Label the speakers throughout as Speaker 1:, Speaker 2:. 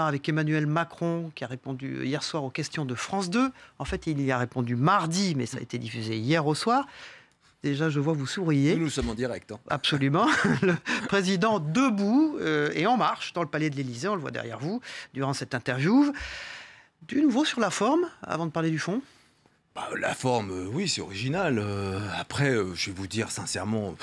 Speaker 1: avec Emmanuel Macron qui a répondu euh, hier soir aux questions de France 2. En fait, il y a répondu mardi, mais ça a été diffusé hier au soir. Déjà, je vois vous souriez. Nous, sommes en direct. Hein. Absolument. Le président debout euh, et en marche dans le palais de l'Élysée, on le voit derrière vous, durant cette interview. Du nouveau sur la forme,
Speaker 2: avant de parler du fond bah, La forme, euh, oui, c'est original. après, je vais vous dire sincèrement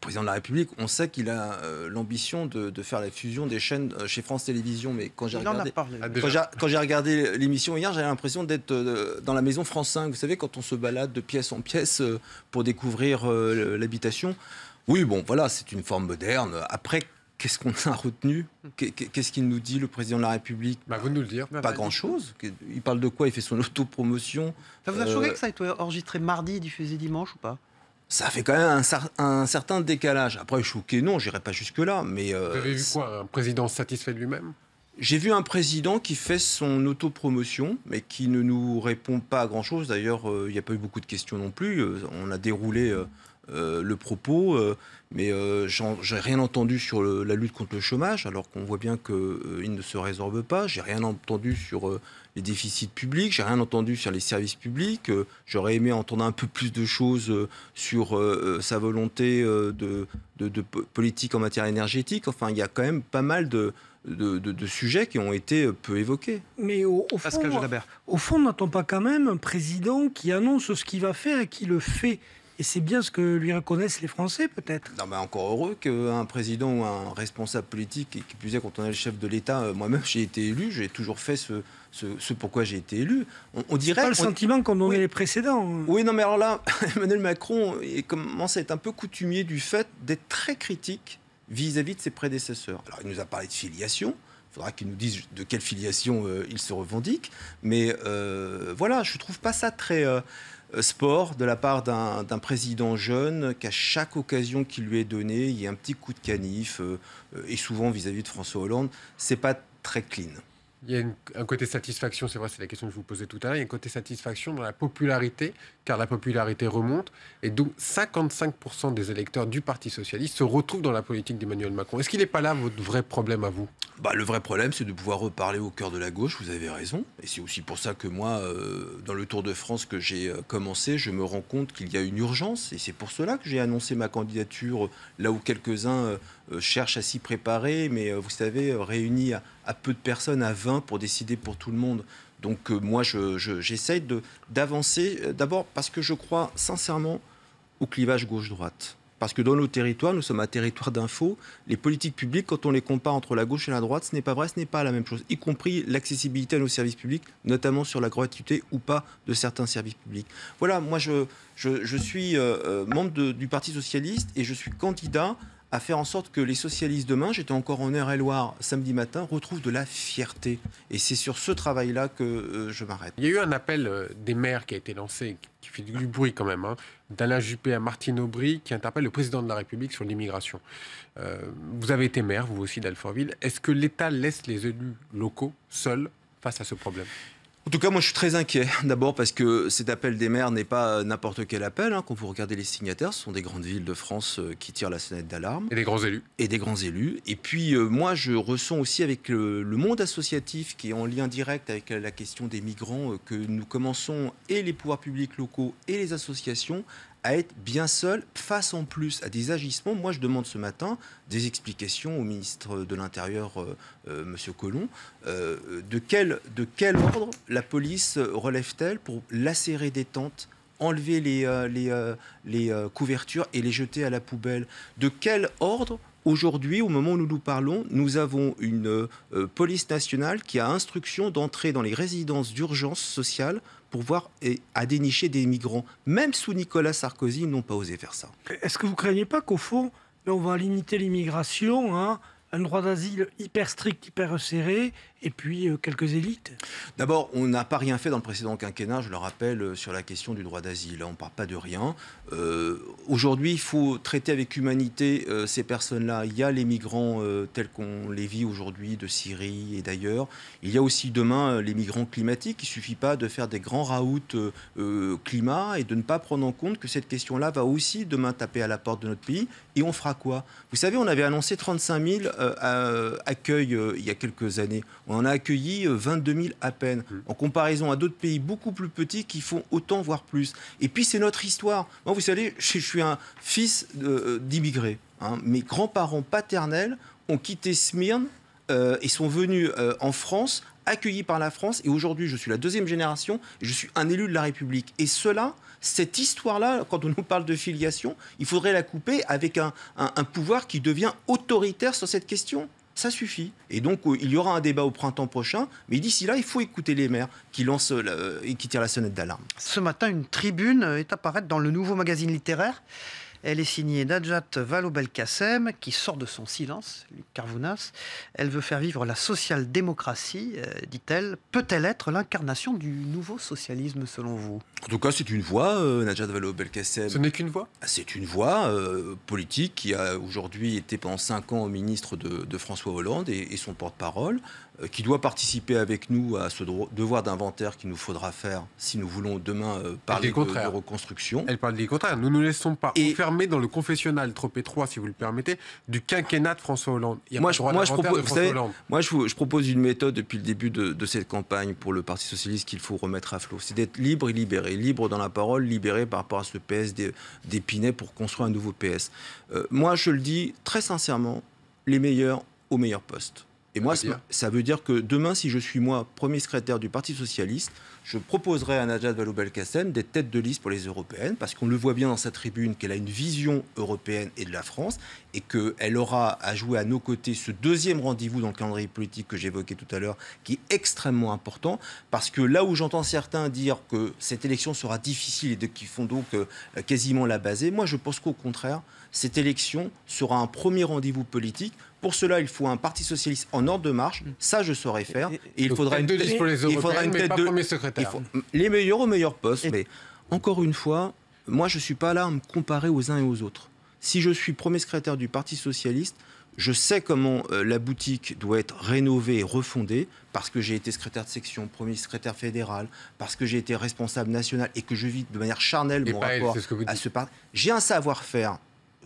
Speaker 2: président de la République, on sait qu'il a euh, l'ambition de, faire la fusion des chaînes euh, chez France Télévisions. Mais quand j'ai regardé, ah, quand j'ai regardé l'émission hier, j'avais l'impression d'être euh, dans la maison France 5. Vous savez, quand on se balade de pièce en pièce pour découvrir l'habitation. Oui, bon, voilà, c'est une forme moderne. Après, qu'est-ce qu'on a retenu Qu'est-ce qu'il nous dit, le président de la République bah, Vous nous le dire. Bah, pas grand-chose. Il parle de quoi Il fait son autopromotion. Ça vous choqué que ça
Speaker 1: a été enregistré mardi et
Speaker 2: diffusé dimanche ou pas ça fait quand même un, un certain décalage. Après, ok, non, j'irai pas jusque-là. Mais euh, Vous
Speaker 3: avez vu quoi Un président satisfait de lui-même
Speaker 2: J'ai vu un président qui fait son autopromotion, mais qui ne nous répond pas à grand-chose. D'ailleurs, euh, il n'y a pas eu beaucoup de questions non plus. Euh, on a déroulé euh, le propos, mais j'ai rien entendu sur la lutte contre le chômage, alors qu'on voit bien qu'il ne se résorbe pas. J'ai rien entendu sur les déficits publics. J'ai rien entendu sur les services publics. Euh, j'aurais aimé entendre un peu plus de choses euh, sur euh, sa volonté de, politique en matière énergétique. Enfin, il y a quand même pas mal de, sujets qui ont été peu évoqués. Mais au, fond, Pascal
Speaker 1: Au fond, na pas quand même un président qui annonce ce qu'il va faire et qui le fait et c'est bien ce que lui reconnaissent les Français, peut-être.
Speaker 2: Non, mais encore heureux qu'un président ou un responsable politique, et qui plus est, quand on est le chef de l'État, euh, moi-même, j'ai été élu, j'ai toujours fait ce, pourquoi j'ai été élu. On, dirait. Pas le sentiment qu'on en est les précédents. Hein. Oui, non, mais alors là, Emmanuel Macron commence à être un peu coutumier du fait d'être très critique vis-à-vis de ses prédécesseurs. Alors, il nous a parlé de filiation. Il faudra qu'il nous dise de quelle filiation euh, il se revendique. Mais euh, voilà, je ne trouve pas ça très. Euh, sport de la part d'un président jeune qu'à chaque occasion qui lui est donnée, il y a un petit coup de canif, euh, euh, et souvent vis-à-vis -vis de François Hollande, c'est pas très clean
Speaker 3: il y a un côté satisfaction, c'est vrai, c'est la question que je vous posais tout à l'heure, il y a un côté satisfaction dans la popularité, car la popularité remonte, et donc 55% des électeurs du Parti Socialiste se retrouvent dans la politique d'Emmanuel Macron. Est-ce qu'il n'est pas là votre vrai problème à vous
Speaker 2: bah, Le vrai problème, c'est de pouvoir reparler au cœur de la gauche, vous avez raison, et c'est aussi pour ça que moi, euh, dans le Tour de France que j'ai euh, commencé, je me rends compte qu'il y a une urgence, et c'est pour cela que j'ai annoncé ma candidature, euh, là où quelques-uns... Euh, cherche à s'y préparer, mais euh, vous savez, euh, réunis à, peu de personnes, à 20 pour décider pour tout le monde. Donc moi, j'essaye d'avancer, d'abord parce que je crois sincèrement au clivage gauche-droite. Parce que dans nos territoires, nous sommes un territoire d'info, les politiques publiques, quand on les compare entre la gauche et la droite, ce n'est pas vrai, ce n'est pas la même chose, y compris l'accessibilité à nos services publics, notamment sur la gratuité ou pas de certains services publics. Voilà, moi je, je, suis membre du Parti socialiste et je suis candidat à faire en sorte que les socialistes demain, j'étais encore en Eure-et-Loire samedi matin, retrouvent de la fierté. Et c'est sur ce
Speaker 3: travail-là que euh, je m'arrête. Il y a eu un appel euh, des maires qui a été lancé, qui fait du bruit quand même, hein. d'Alain Juppé à Martine Aubry, qui interpelle le président de la République sur l'immigration. Euh, vous avez été maire, vous aussi, d'Alfortville. Est-ce que l'État laisse les élus locaux seuls face à ce problème
Speaker 2: en tout cas, moi, je suis très inquiet. D'abord parce que cet appel des maires n'est pas euh, n'importe quel appel. Hein. Quand vous regardez les signataires, ce sont des grandes villes de France euh, qui tirent la sonnette d'alarme. Et des grands élus. Et des grands élus. Et puis, euh, moi, je ressens aussi avec le, monde associatif qui est en lien direct avec la, question des migrants que nous commençons, et les pouvoirs publics locaux et les associations, à être bien seul face en plus à des agissements. Moi, je demande ce matin des explications au ministre de l'Intérieur, euh, euh, Monsieur M. Euh, de, quel, de quel ordre la police relève-t-elle pour lacérer des tentes enlever les, les, couvertures et les jeter à la poubelle De quel ordre Aujourd'hui, au moment où nous nous parlons, nous avons une police nationale qui a instruction d'entrer dans les résidences d'urgence sociale pour voir et à dénicher des migrants. Même sous Nicolas Sarkozy, ils n'ont pas osé faire ça.
Speaker 1: Est-ce que vous craignez pas qu'au fond, on va limiter l'immigration hein, un droit d'asile hyper strict, hyper resserré, et puis euh, quelques élites
Speaker 2: D'abord, on n'a pas rien fait dans le précédent quinquennat, je le rappelle, euh, sur la question du droit d'asile. On ne parle pas de rien. Euh, aujourd'hui, il faut traiter avec humanité ces personnes-là. Il y a les migrants tels qu'on les vit aujourd'hui de Syrie et d'ailleurs. Il y a aussi demain les migrants climatiques. Il ne suffit pas de faire des grands raouts climat et de ne pas prendre en compte que cette question-là va aussi demain taper à la porte de notre pays. Et on fera quoi Vous savez, on avait annoncé 35 000 accueils il y a quelques années. On en a accueilli 22 euh, 000 à peine, mmh. en comparaison à d'autres pays beaucoup plus petits qui font autant, voire plus. Et puis c'est notre histoire. vous savez, je suis un fils euh, d'immigrés. Hein. Mes grands-parents paternels ont quitté Smyrne euh, et sont venus en France, accueillis par la France. Et aujourd'hui, je suis la deuxième génération, je suis un élu de la République. Et cela, cette histoire-là, quand on nous parle de filiation, il faudrait la couper avec un pouvoir qui devient autoritaire sur cette question ça suffit. Et donc, euh, il y aura un débat au printemps prochain, mais d'ici là, il faut écouter les maires qui lancent euh, euh, et qui tirent la sonnette d'alarme. Ce matin, une tribune est apparue dans le nouveau magazine littéraire elle est signée Najat Vallaud-Belkacem, qui sort de son
Speaker 1: silence, Luc Carvounas. Elle veut faire vivre la social-démocratie, euh, dit-elle. Peut-elle être l'incarnation du nouveau socialisme, selon vous
Speaker 2: En tout cas, c'est une voix, euh, Najat Vallaud-Belkacem. Ce n'est qu'une voix ah, C'est une voix euh, politique qui a aujourd'hui été pendant cinq ans ministre de, François Hollande et son porte-parole. Euh, qui doit participer avec nous à ce
Speaker 3: devoir d'inventaire qu'il nous faudra faire si nous voulons demain euh, parler de, reconstruction. Elle parle des contraires. Nous ne nous laissons pas enfermer dans le confessionnal trop étroit, si vous le permettez, du quinquennat de François Hollande. Il a moi, je, je propose,
Speaker 2: moi, je, propose une méthode depuis le début de, cette campagne pour le Parti socialiste qu'il faut remettre à flot. C'est d'être libre et libéré. Libre dans la parole, libéré par rapport à ce PS d'Épinay pour construire un nouveau PS. Euh, moi, je le dis très sincèrement, les meilleurs au meilleur poste. Et moi, ça, veut dire que demain, si je suis moi premier secrétaire du Parti socialiste, je proposerai à Najat Vallaud-Belkacem des têtes de liste pour les européennes, parce qu'on le voit bien dans sa tribune qu'elle a une vision européenne et de la France, et qu'elle aura à jouer à nos côtés ce deuxième rendez-vous dans le calendrier politique que j'évoquais tout à l'heure, qui est extrêmement important, parce que là où j'entends certains dire que cette élection sera difficile et qu'ils font donc euh, quasiment la basée, moi je pense qu'au contraire, cette élection sera un premier rendez-vous politique. Pour cela, il faut un parti socialiste en ordre de marche. Mm. Ça, je saurais faire. Et il faudra une tête, il faudra de les meilleurs au meilleur poste. Mais encore une fois, moi, je ne suis pas là à me comparer aux uns et aux autres. Si je suis premier secrétaire du Parti socialiste, je sais comment euh, la boutique doit être rénovée et refondée, parce que j'ai été secrétaire de section, premier secrétaire fédéral, parce que j'ai été responsable national et que je vis de manière charnelle mon rapport à ce parti. J'ai un savoir-faire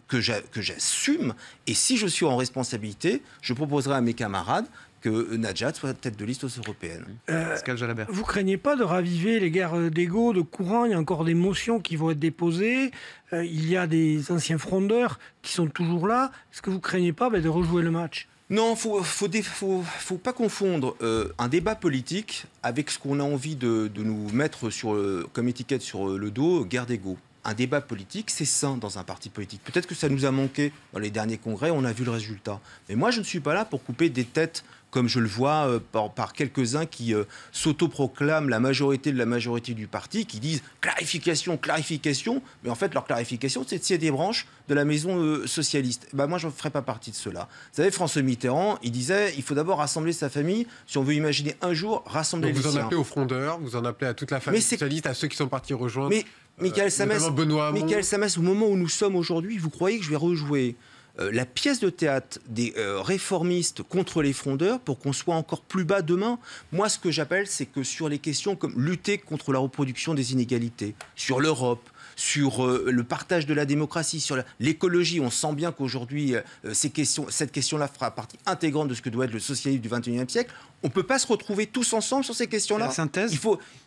Speaker 2: que j'assume. Et si je suis en responsabilité, je proposerai à mes camarades que euh, Najat soit tête de liste européenne
Speaker 3: euh,
Speaker 1: euh, vous craignez pas de raviver les guerres d'ego, de courant Il y a encore des motions qui vont être déposées. il y a des anciens frondeurs qui sont toujours là. Est-ce que vous craignez pas ben, de rejouer le match
Speaker 2: non, il ne faut, pas confondre un débat politique avec ce qu'on a envie de, nous mettre sur, comme étiquette sur le dos, guerre d'ego un débat politique, c'est sain dans un parti politique. Peut-être que ça nous a manqué dans les derniers congrès, on a vu le résultat. Mais moi, je ne suis pas là pour couper des têtes comme je le vois euh, par, quelques-uns qui euh, s'autoproclament la majorité de la majorité du parti, qui disent clarification, clarification, mais en fait leur clarification, c'est de scier des branches de la maison euh, socialiste. Bah moi, je ne ferai pas partie de cela. Vous savez, François Mitterrand, il disait, il faut d'abord rassembler sa famille, si on veut imaginer un jour rassembler Donc Vous en appelez aux
Speaker 3: frondeurs, vous en appelez à toute la famille socialiste, à ceux qui sont partis rejoindre mais euh, Michael
Speaker 2: Samas, au moment où nous sommes aujourd'hui, vous croyez que je vais rejouer euh, la pièce de théâtre des euh, réformistes contre les frondeurs pour qu'on soit encore plus bas demain. Moi, ce que j'appelle, c'est que sur les questions comme lutter contre la reproduction des inégalités, sur l'Europe, sur euh, le partage de la démocratie, sur l'écologie. On sent bien qu'aujourd'hui, euh, ces questions, cette question-là fera partie intégrante de ce que doit être le socialisme du 21 siècle. On ne peut pas se retrouver tous ensemble sur ces questions-là. synthèse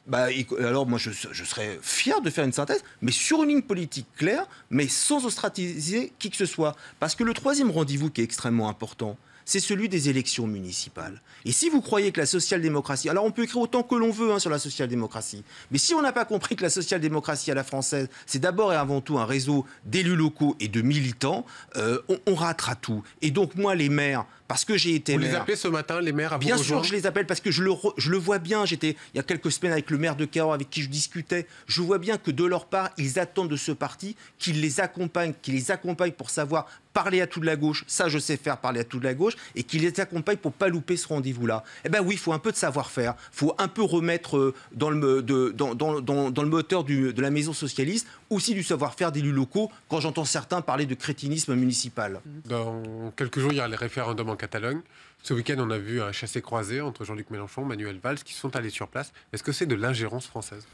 Speaker 2: bah, alors, moi, je, je, serais fier de faire une synthèse, mais sur une ligne politique claire, mais sans ostraciser qui que ce soit. Parce que le troisième rendez-vous qui est extrêmement important, c'est celui des élections municipales. Et si vous croyez que la social-démocratie, alors on peut écrire autant que l'on veut hein, sur la social-démocratie, mais si on n'a pas compris que la social-démocratie à la française, c'est d'abord et avant tout un réseau d'élus locaux et de militants, euh, on, on ratera tout. Et donc moi, les maires, parce que j'ai été Vous les appelez
Speaker 3: ce matin, les maires à Bien sûr je
Speaker 2: les appelle parce que je le, je le vois bien. J'étais il y a quelques semaines avec le maire de Cahors avec qui je discutais. Je vois bien que de leur part, ils attendent de ce parti qu'il les accompagne, qu'il les accompagne pour savoir parler à toute la gauche, ça je sais faire parler à toute la gauche, et qu'il les accompagne pour pas louper ce rendez-vous-là. Eh bien oui, il faut un peu de savoir-faire, il faut un peu remettre euh, dans le, dans, le moteur de la maison socialiste aussi du savoir-faire d'élus locaux quand j'entends certains parler de crétinisme municipal.
Speaker 3: Dans quelques jours, il y aura les référendums en Catalogne. Ce week-end, on a vu un chassé-croisé entre Jean-Luc Mélenchon, Manuel Valls, qui sont allés sur place. Est-ce que c'est de l'ingérence française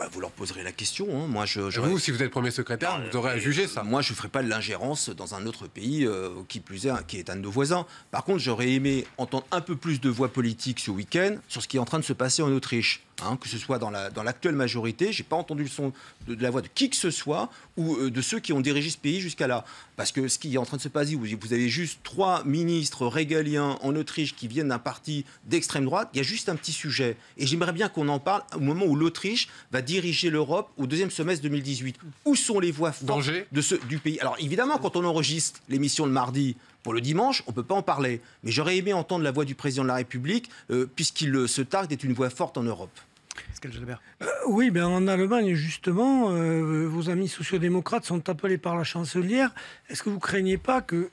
Speaker 2: bah, vous leur poserez la question. Hein. Moi, je, Vous, si vous êtes
Speaker 3: premier secrétaire, vous aurez à
Speaker 2: juger ça. Moi, je ne ferai pas de l'ingérence dans un autre pays euh, qui plus est, qui est un de nos voisins. Par contre, j'aurais aimé entendre un peu plus de voix politique ce week-end sur ce qui est en train de se passer en Autriche. Hein, que ce soit dans, la, dans l'actuelle majorité, j'ai pas entendu le son de, la voix de qui que ce soit ou euh, de ceux qui ont dirigé ce pays jusqu'à là. Parce que ce qui est en train de se passer, vous, vous avez juste trois ministres régaliens en Autriche qui viennent d'un parti d'extrême droite, il y a juste un petit sujet. Et j'aimerais bien qu'on en parle au moment où l'Autriche va diriger l'Europe au deuxième semestre 2018. Où sont les voix fortes de ce, du pays Alors évidemment, quand on enregistre l'émission le mardi, pour le dimanche, on ne peut pas en parler. Mais j'aurais aimé entendre la voix du président de la République, euh, puisqu'il euh, se targue d'être une voix forte en Europe.
Speaker 1: Euh, oui, ben en Allemagne, justement, euh, vos amis sociodémocrates sont appelés par la chancelière. Est-ce que vous craignez pas que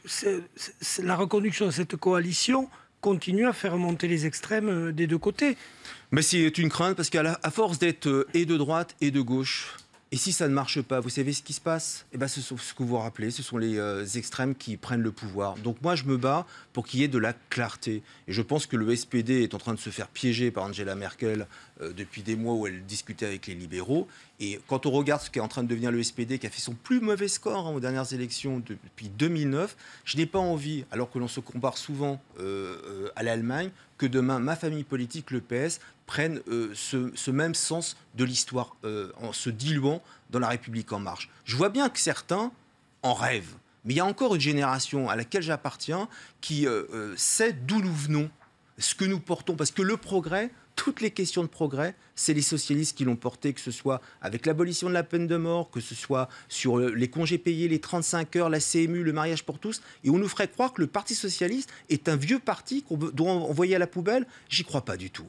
Speaker 1: la reconduction de cette coalition continue à faire monter les extrêmes euh, des deux côtés
Speaker 2: Mais c'est une crainte parce qu'à force d'être et de droite et de gauche, et si ça ne marche pas, vous savez ce qui se passe Eh bien, ce, ce que vous rappelez, ce sont les euh, extrêmes qui prennent le pouvoir. Donc moi, je me bats pour qu'il y ait de la clarté. Et je pense que le SPD est en train de se faire piéger par Angela Merkel euh, depuis des mois où elle discutait avec les libéraux. Et quand on regarde ce qui est en train de devenir le SPD, qui a fait son plus mauvais score hein, aux dernières élections depuis 2009, je n'ai pas envie, alors que l'on se compare souvent euh, euh, à l'Allemagne, que demain ma famille politique, le PS, prenne euh, ce, même sens de l'histoire en se diluant dans la République en marche. Je vois bien que certains en rêvent. Mais il y a encore une génération à laquelle j'appartiens qui sait d'où nous venons, ce que nous portons, parce que le progrès, toutes les questions de progrès, c'est les socialistes qui l'ont porté, que ce soit avec l'abolition de la peine de mort, que ce soit sur euh, les congés payés, les 35 heures, la CMU, le mariage pour tous. Et on nous ferait croire que le Parti socialiste est un vieux parti qu'on doit envoyer à la poubelle. J'y crois pas du tout.